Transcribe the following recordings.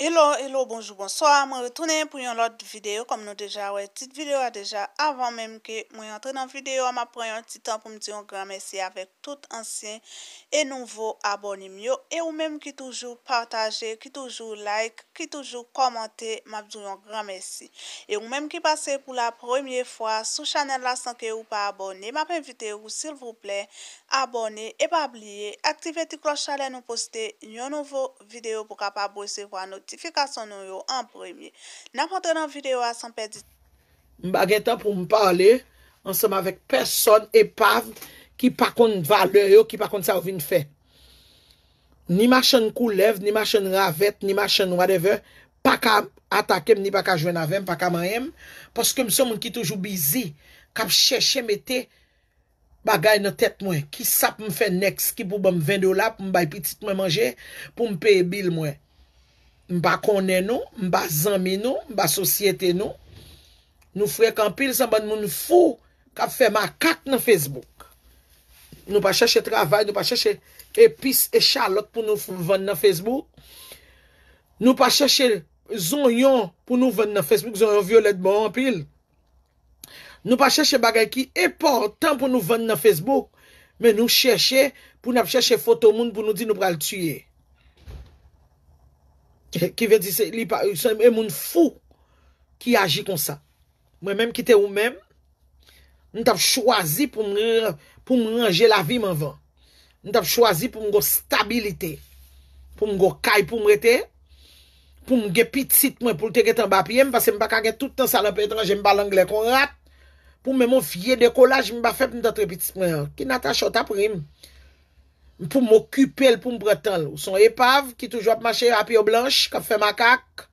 Hello, hello, bonjou, bonsoi, mwen retounen pou yon lot videyo kom nou deja wè, tit videyo wè deja avan menm ke mwen yon tre nan videyo, mwen pren yon titan pou mdiyon gran mersi avèk tout ansyen e nouvo abonim yo, e ou menm ki toujou partaje, ki toujou like, ki toujou komante, mwen mdiyon gran mersi. E ou menm ki pase pou la premiye fwa sou chanel la sanke ou pa abonye, mwen penvite ou sil vouple abonye, e pa abliye, aktive ti kloch ale nou poste yon nouvo videyo pou ka pa bwese wè anot. Notifikasyon nou yo an premiye. N apote nan videyo asan pedi. M bagay tan pou m pale, an seman vek person epav ki pakon valyo yo, ki pakon sa ouvin fe. Ni machan koulev, ni machan ravet, ni machan wadeve, pa ka atakem, ni pa ka jwenavem, pa ka mayem, poske m seman ki toujou bizi, kap cheshe mette bagay nan tet mwen, ki sa pou m fe next, ki pou ba m vende ou la, pou m bay pitit mwen manje, pou m peye bil mwen. Mba kone nou, mba zami nou, mba sosyete nou. Nou frek anpil san ban moun fou kap fe ma kat nan Facebook. Nou pa chache travay, nou pa chache epis e charlot pou nou ven nan Facebook. Nou pa chache zonyon pou nou ven nan Facebook, zonyon violet bon anpil. Nou pa chache bagay ki e portan pou nou ven nan Facebook. Men nou chache pou nou ap chache foto moun pou nou di nou pral tuye. Ki ve di se, e moun fou ki aji kon sa. Mwen menm ki te ou menm, nou tap chwazi pou mwen anje la vi manvan. Nou tap chwazi pou mwen go stabilite, pou mwen go kay pou mwen rete, pou mwen ge pit sit mwen pou te getan bapye, mwen pase mwen baka get tout an salan petan, jen balan gle kon rat, pou mwen mwen fye de kolaj mwen bap feb mwen tatre pit, mwen ki nata chota prim. pou m'okupel pou m'bretan lè. Ou son epav, ki toujwa ap mache apyo blanche, kap fe makak,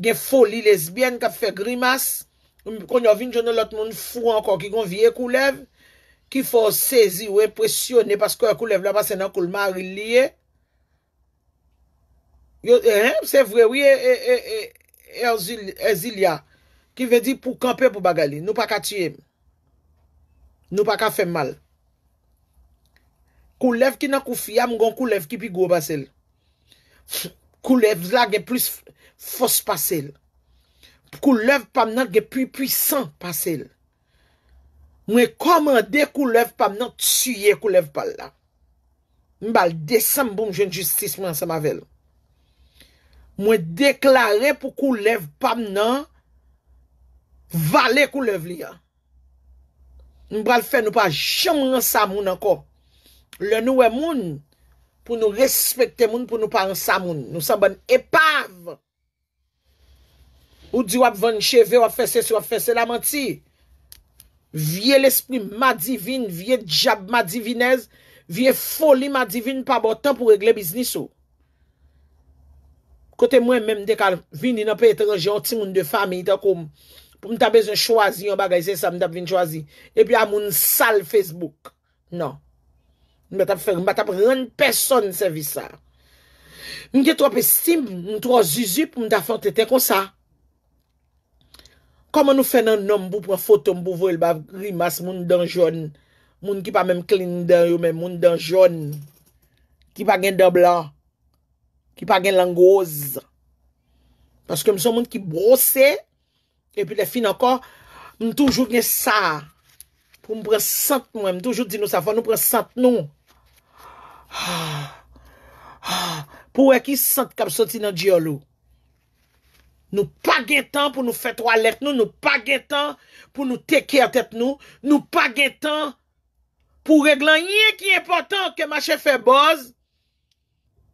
gen foli lesbienne, kap fe grimas, kon yo vin jone lot moun fou ankon, ki kon viye koulev, ki fò sezi ou e presyonè, paskò e koulev la basen an koul maril liye. Se vwe, wè, e zilya, ki ve di pou kampe pou bagali, nou pa ka tye, nou pa ka fe mal. Koulev ki nan kou fya mwen kon koulev ki pi go basel. Koulev la gen plus fos basel. Koulev pam nan gen plus pwisan basel. Mwen komande koulev pam nan tsyye koulev pal la. Mwen bal de sanm boum gen justice mwen sa mavel. Mwen deklare pou koulev pam nan vale koulev li ya. Mwen bal fe nou pa jaman sa moun anko. Le nouwe moun, pou nou respekte moun, pou nou pa ansa moun. Nou san ban epav. Ou di wap van cheve, wap fese sou, wap fese la manti. Vie l'espli ma divin, vie jab ma divinez, vie foli ma divin, pa bon tan pou regle biznisou. Kote mwen menm dekal, vin ina pe etre jantin moun de fami, ita koum. Pou mta bezon chwazi, yon bagay se, sa mda vin chwazi. E pi amoun sal Facebook. Nan. M bat ap ren peson se vi sa. M gen trope simp, m trope zizip, m da fante ten konsa. Koman nou fe nan nom pou pre foto m pou vo el bav rimas moun dan joun. Moun ki pa menm klinda yon menm moun dan joun. Ki pa gen doblan. Ki pa gen langoz. Paske m son moun ki brose. E pi le fin ankon, m toujou gen sa. M pre sant nou, m toujou dinosafon, m pre sant nou. Pou e ki sant kapsoti nan diyo lou Nou pa gen tan pou nou fet walek nou Nou pa gen tan pou nou teke atet nou Nou pa gen tan pou reglan nye ki e potan Ke ma chefe boz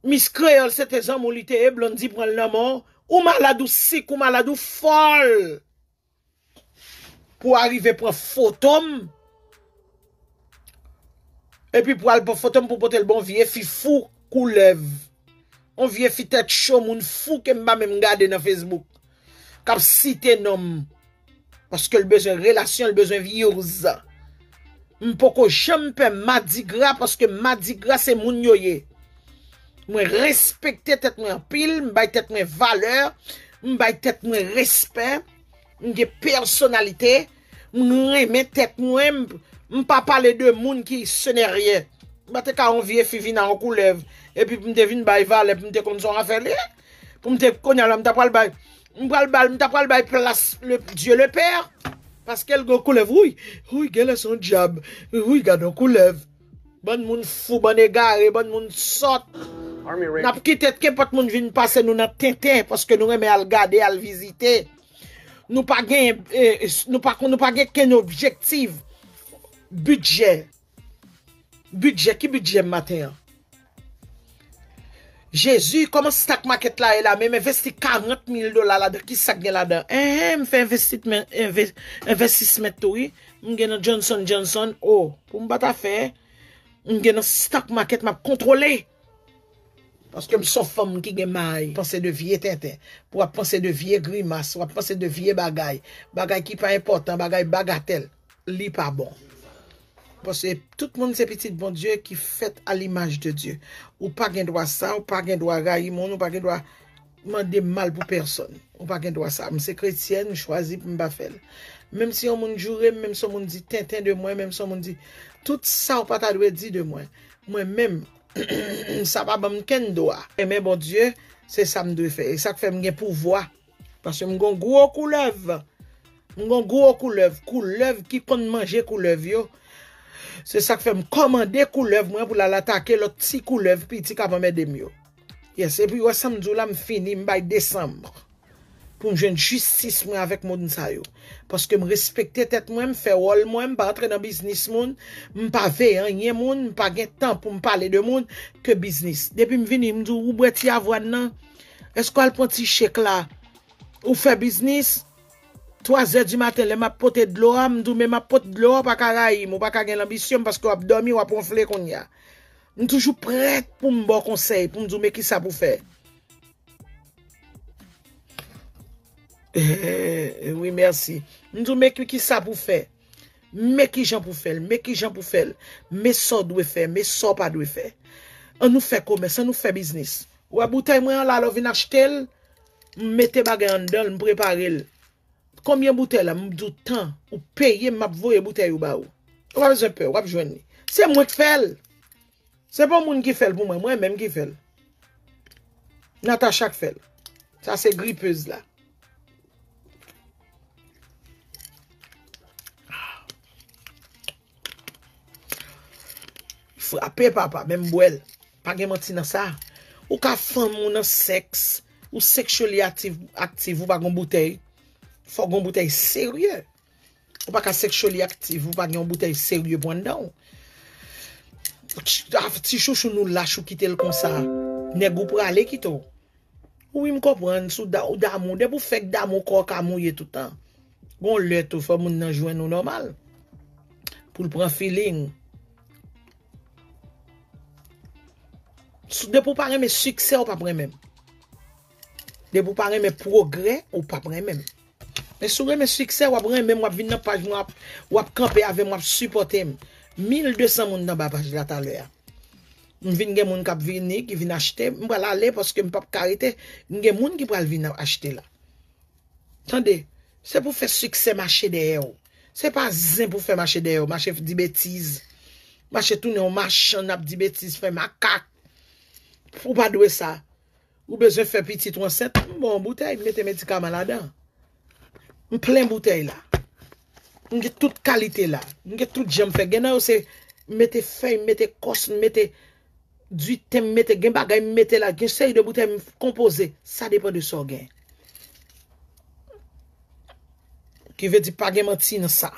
Mis kreyol sete zan moun lite e blondi pran l namon Ou maladou sik ou maladou fol Pou arive pran fotom Epi pou al pou fote, m pou pote l bon vie fi fou koulev. On vie fi tet chou moun fou ke m ba mè m gade nan Facebook. Kap si te nom. Paske l bezwen relasyon, l bezwen vi yorza. M poko chanpe madigra paske madigra se moun yoye. Mwen respekte tet mwen pil, m bay tet mwen valeur, m bay tet mwen respen, m gen personalitey. Mwen wè mè tèk mwen wè mwen pa pale de moun ki sè nè rè. Mwen pate ka anvi e fi vi nan an koulev. E pi mwen te vin bay val et mwen te konzo an fè le. Mwen te konya la mwen ta pal bay. Mwen ta pal bay mwen ta pal bay plas le dieu le pèr. Paske l gò koulev. Woui woui gen la son diab. Woui gado koulev. Bon moun fou bon e gare. Bon moun sot. Nap ki tèk kem pat moun vin pase nou nan tèn tèn. Paske nou remè al gade al vizite. Nou pa gen, eh, eh, nou pa gen ken objektiv, budget, budget, ki budget mater? Jezu, koman stak maket la e la, mè mè vesti 40.000 dola la de, ki sak gen la de? Eh, eh, mè fè investis mè toui, mè gen jonson jonson, oh, pou mbata fè, mè gen stak maket ma kontrole. Aske m sou fom m ki gen may. Ponsè de vie ten ten. Pwa ponsè de vie grimas. Pwa ponsè de vie bagay. Bagay ki pa importan. Bagay bagatel. Li pa bon. Ponsè tout moun sepetit bon Diyo ki fèt al imaj de Diyo. Ou pa gen dwa sa. Ou pa gen dwa rayi moun. Ou pa gen dwa mande mal pou person. Ou pa gen dwa sa. M se kretyen, m chwazi, m bafel. Mem si yon moun jurem. Mem son moun di ten ten de mwen. Mem son moun di. Tout sa ou pata dwe di de mwen. Mwen mem. Mwen sabab mwen ken do a. Mwen eh, mwen bon die, se samdou fe. E sak fe mwen gen pou vwa. Pasye mwen gon gwo koulev. Mwen gon gwo koulev. Koulev ki kon manje koulev yo. Se sak fe mwen komande koulev mwen pou la la take lo ti koulev pi ti kavon mwen demyo. Yes, e pi yo samdou la mwen fini mwen bay december. pou m jen justice mwen avèk moun nsa yo. Paske m respekte tèt mwen, m fè wol mwen, m pa atre nan biznis moun, m pa ve yon yon moun, m pa gen tan pou m pale de moun, ke biznis. Depi m vini, m dou ou bre ti avwad nan, esko alpon ti chek la, ou fè biznis, 3 zè di matè le ma potè dlo, m dou me ma potè dlo pa kagayi, m ou pa kagen l'ambisyon, paske wap domi, wap onfle kon ya. M toujou prèt pou m bon konsey, pou m dou me ki sa pou fè. Eh, eh, oui, merci Ndou mè ki sa pou fè Mè ki jan pou fè l, mè ki jan pou fè l Mè so dwe fè, mè so pa dwe fè An nou fè komè, an nou fè biznis Ou a bouteille mwen la lòv inachetèl Mè te bagè an dèl Mè preparèl Koumyen bouteille la, mè dù tan Ou peye mè ap vòye bouteille ou ba ou Ou ap jwen ni Se mwen k fèl Se bon moun ki fèl pou mwen, mwen mèm ki fèl Natacha k fèl Sa se gripez la Ape papa, menm bwel Pa genm an ti nan sa Ou ka fan moun an seks Ou seksyoli aktif ou pa genm butey Fa genm butey serye Ou pa ka seksyoli aktif ou pa genm butey serye pou an dan Ti chou chou nou lache ou kite l kon sa Ne goup pou ale kito Ou im kopran sou da ou da moun De pou fek da moun koka moun ye toutan Gon lè tou fan moun nan jwen nou normal Poul pou an filin Poul pou an filin De pou pa reme suksè ou pa premen. De pou pa reme progre ou pa premen. Men sou reme suksè ou pa premen, wap vin nan paj moun ap, wap kampe avèm, wap supportèm. 1200 moun nan bapaj la talè ya. Mwen vin gen moun kap vini, ki vin achète, mwen wala lè poske mwen pap karite, gen moun ki pral vin nou achète la. Tande, se pou fè suksè ma chè deyè ou. Se pa zin pou fè ma chè deyè ou, ma chè di betiz. Ma chè tou nou ma chè nan ap di betiz, fè ma kak. pou pa dwe sa, ou beze fè piti 37, moun boutei, mette medika man la dan, moun plen boutei la, nge tout kalite la, nge tout jem fè, gen nan ou se, mette fè, mette kos, mette, dwi tem, mette gen bagay, mette la, gen sey de boutei kompoze, sa depo de so gen, ki ve di pa gen mantine sa,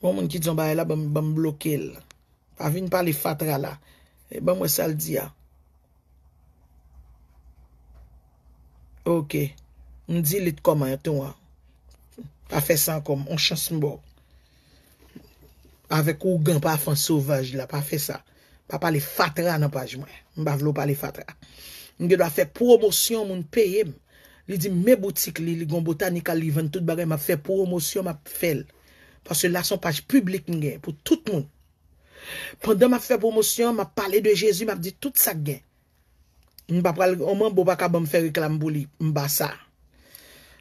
wou bon, moun ki djon ba e la, ba m bloke el, pa vin pa li fatra la, e ba mwese al di ya, Ok, m di lit koman yon tou an. Pa fe san koman, on chans m bo. Awek ou gen pa fan souvaj la, pa fe sa. Pa pale fatra nan paj mwen. M bavlo pale fatra. M gen do a fe promosyon moun peye m. Li di me boutik li, li gombo ta nika li ven tout bagay. Ma fe promosyon ma fel. Pas se la son paj publik m gen, pou tout moun. Pendan ma fe promosyon, ma pale de Jezu, ma di tout sa gen. Mpa pral, oman bo baka bom fe reklam bou li, mba sa.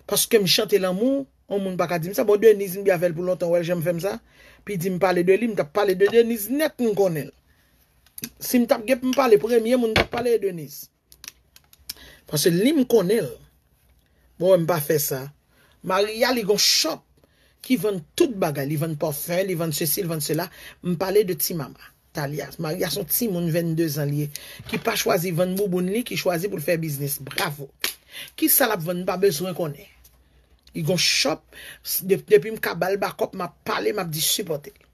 Paske mi chante l'amou, oman baka di msa, bo deniz mbi avel pou lontan, wèl jèm fèm sa. Pi di mpale de li, mta pale de deniz net mkonel. Si mta gep mpale, pou remye moun de pale de deniz. Paske li mkonel, bo mpa fè sa, ma yal yon shop ki ven tout bagay, li ven pofèl, li ven se sil, ven se la, mpale de ti mama. alias, ma yason ti moun 22 an liye ki pa chwazi ven mou bon li ki chwazi pou l fè biznis, bravo ki salap ven pa bezwen konè i gon shop depi m kabal bakop, ma pale ma di supporte